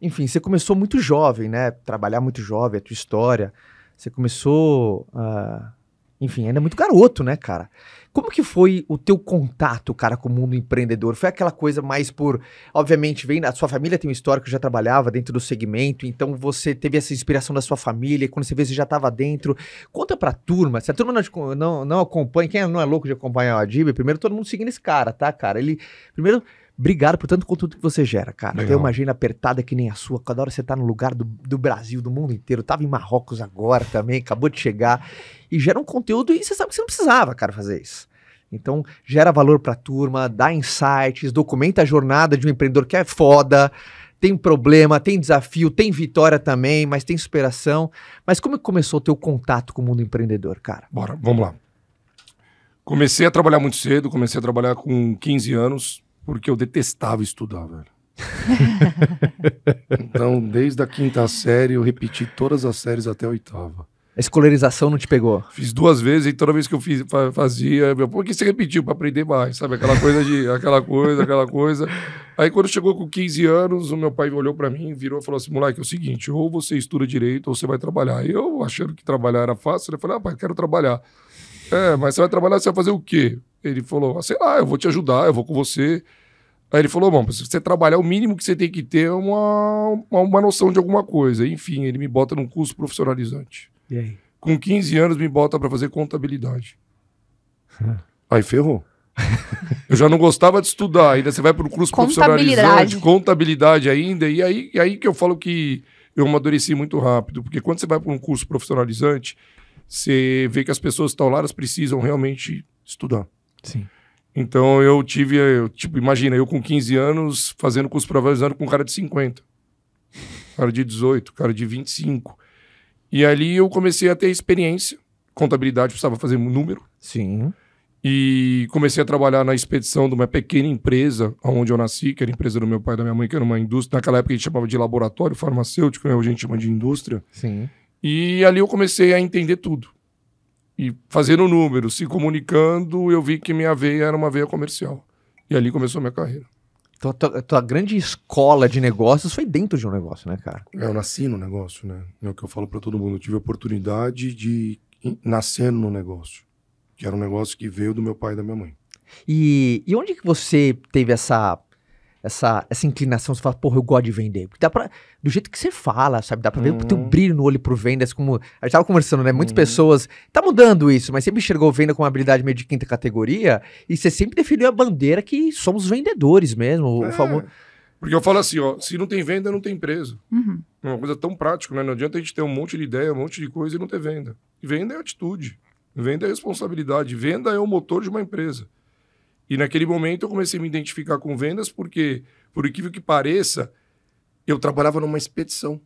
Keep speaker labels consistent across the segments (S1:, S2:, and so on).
S1: enfim, você começou muito jovem, né? Trabalhar muito jovem, a tua história. Você começou, uh, enfim, ainda muito garoto, né, cara? Como que foi o teu contato, cara, com o mundo empreendedor? Foi aquela coisa mais por, obviamente, vem a sua família tem uma história que já trabalhava dentro do segmento, então você teve essa inspiração da sua família, e quando você vê você já estava dentro. Conta pra turma, se a turma não, não, não acompanha, quem não é louco de acompanhar o Adib, primeiro todo mundo seguindo esse cara, tá, cara? Ele primeiro Obrigado por tanto conteúdo que você gera, cara. Legal. Tem uma agenda apertada que nem a sua. Cada hora você tá no lugar do, do Brasil, do mundo inteiro. tava em Marrocos agora também, acabou de chegar. E gera um conteúdo e você sabe que você não precisava, cara, fazer isso. Então, gera valor pra turma, dá insights, documenta a jornada de um empreendedor que é foda. Tem problema, tem desafio, tem vitória também, mas tem superação. Mas como começou o teu contato com o mundo empreendedor, cara? Bora,
S2: vamos lá. Comecei a trabalhar muito cedo, comecei a trabalhar com 15 anos porque eu detestava estudar, velho. então, desde a quinta série, eu repeti todas as séries até a oitava. A escolarização não te pegou? Fiz duas vezes e toda vez que eu fiz, fazia, meu, por que você repetiu? Para aprender mais, sabe? Aquela coisa de, aquela coisa, aquela coisa. Aí quando chegou com 15 anos, o meu pai olhou para mim, virou e falou assim, moleque, é o seguinte, ou você estuda direito ou você vai trabalhar. Eu, achando que trabalhar era fácil, eu né, falei, ah, pai, quero trabalhar. É, mas você vai trabalhar, você vai fazer o quê? Ele falou, ah, sei lá, eu vou te ajudar, eu vou com você. Aí ele falou: bom, se você trabalhar, o mínimo que você tem que ter é uma, uma, uma noção de alguma coisa. Enfim, ele me bota num curso profissionalizante. E aí? Com 15 anos, me bota para fazer contabilidade. aí ferrou. Eu já não gostava de estudar, ainda você vai para um curso profissionalizante, contabilidade ainda, e aí, e aí que eu falo que eu amadureci muito rápido, porque quando você vai para um curso profissionalizante, você vê que as pessoas estão lá, elas precisam realmente estudar. Sim. Então eu tive, eu, tipo, imagina, eu com 15 anos fazendo curso profissionalizando com um cara de 50, cara de 18, cara de 25. E ali eu comecei a ter experiência, contabilidade precisava fazer número. Sim. E comecei a trabalhar na expedição de uma pequena empresa onde eu nasci, que era a empresa do meu pai e da minha mãe, que era uma indústria. Naquela época a gente chamava de laboratório farmacêutico, né? hoje a gente chama de indústria. Sim. E ali eu comecei a entender tudo. E fazendo números, se comunicando, eu vi que minha veia era uma veia comercial. E ali começou a minha carreira. Então, a tua, a tua, grande escola de negócios foi dentro de um negócio, né, cara? É, eu nasci no negócio, né? É o que eu falo para todo mundo. Eu tive a oportunidade de nascer no negócio, que era um negócio que veio do meu pai e da minha mãe.
S1: E, e onde que você teve essa essa, essa inclinação, você fala, porra, eu gosto de vender. Porque dá pra. Do jeito que você fala, sabe? Dá pra uhum. ver o teu brilho no olho pro vendas, como. A gente tava conversando, né? Muitas uhum. pessoas. Tá mudando isso, mas sempre enxergou venda com uma habilidade meio de quinta categoria. E você sempre definiu a bandeira que somos vendedores mesmo. É, o famoso.
S2: Porque eu falo assim, ó, se não tem venda, não tem empresa. Uhum. É uma coisa tão prática, né? Não adianta a gente ter um monte de ideia, um monte de coisa e não ter venda. Venda é atitude. Venda é responsabilidade. Venda é o motor de uma empresa. E naquele momento eu comecei a me identificar com vendas porque, por incrível que pareça, eu trabalhava numa expedição.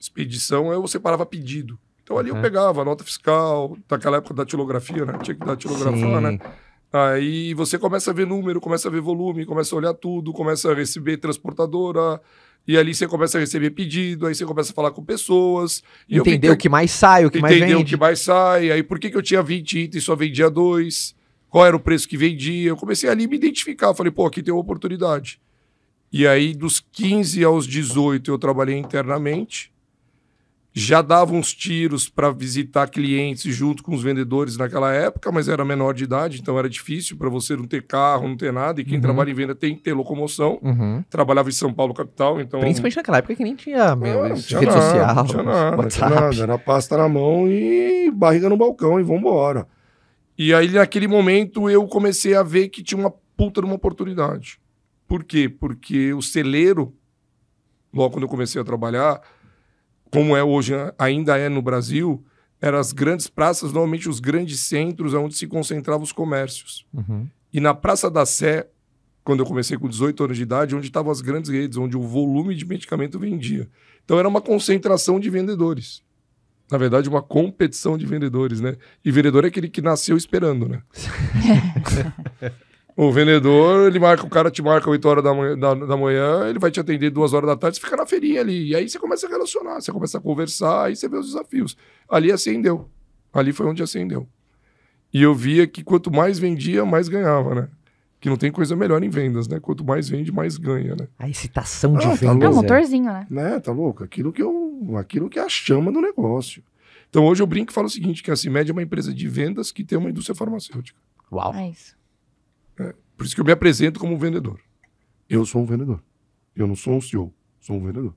S2: Expedição é você parava pedido. Então ali uhum. eu pegava a nota fiscal, daquela época da tilografia, né? Tinha que dar né? Sim. né? Aí você começa a ver número, começa a ver volume, começa a olhar tudo, começa a receber transportadora, e ali você começa a receber pedido, aí você começa a falar com pessoas. entender o que mais sai, o que mais vende. Entender o que mais sai. Aí por que, que eu tinha 20 itens e só vendia dois? qual era o preço que vendia. Eu comecei ali a me identificar. Falei, pô, aqui tem uma oportunidade. E aí, dos 15 aos 18, eu trabalhei internamente. Já dava uns tiros para visitar clientes junto com os vendedores naquela época, mas era menor de idade, então era difícil para você não ter carro, não ter nada. E quem uhum. trabalha em venda tem que ter locomoção. Uhum. Trabalhava em São Paulo, capital, então. Principalmente naquela época que nem tinha, meu, ah, não tinha rede nada, social, não tinha nada, WhatsApp. Não tinha nada. Era pasta na mão e barriga no balcão e vambora. embora. E aí, naquele momento, eu comecei a ver que tinha uma puta de uma oportunidade. Por quê? Porque o celeiro, logo quando eu comecei a trabalhar, como é hoje, ainda é no Brasil, eram as grandes praças, normalmente os grandes centros onde se concentravam os comércios. Uhum. E na Praça da Sé, quando eu comecei com 18 anos de idade, onde estavam as grandes redes, onde o volume de medicamento vendia. Então era uma concentração de vendedores na verdade, uma competição de vendedores, né? E vendedor é aquele que nasceu esperando, né? o vendedor, ele marca, o cara te marca 8 horas da manhã, da, da manhã, ele vai te atender 2 horas da tarde, você fica na feirinha ali. E aí você começa a relacionar, você começa a conversar, aí você vê os desafios. Ali acendeu. Ali foi onde acendeu. E eu via que quanto mais vendia, mais ganhava, né? Que não tem coisa melhor em vendas, né? Quanto mais vende, mais ganha, né? A excitação de ah, tá vendas. Tá é um é. motorzinho, né? Né? Tá louco? Aquilo que eu aquilo que é a chama do negócio. Então hoje eu brinco e falo o seguinte, que a CIMED é uma empresa de vendas que tem uma indústria farmacêutica. Uau! É isso. É, por isso que eu me apresento como um vendedor. Eu sou um vendedor. Eu não sou um CEO, sou um vendedor.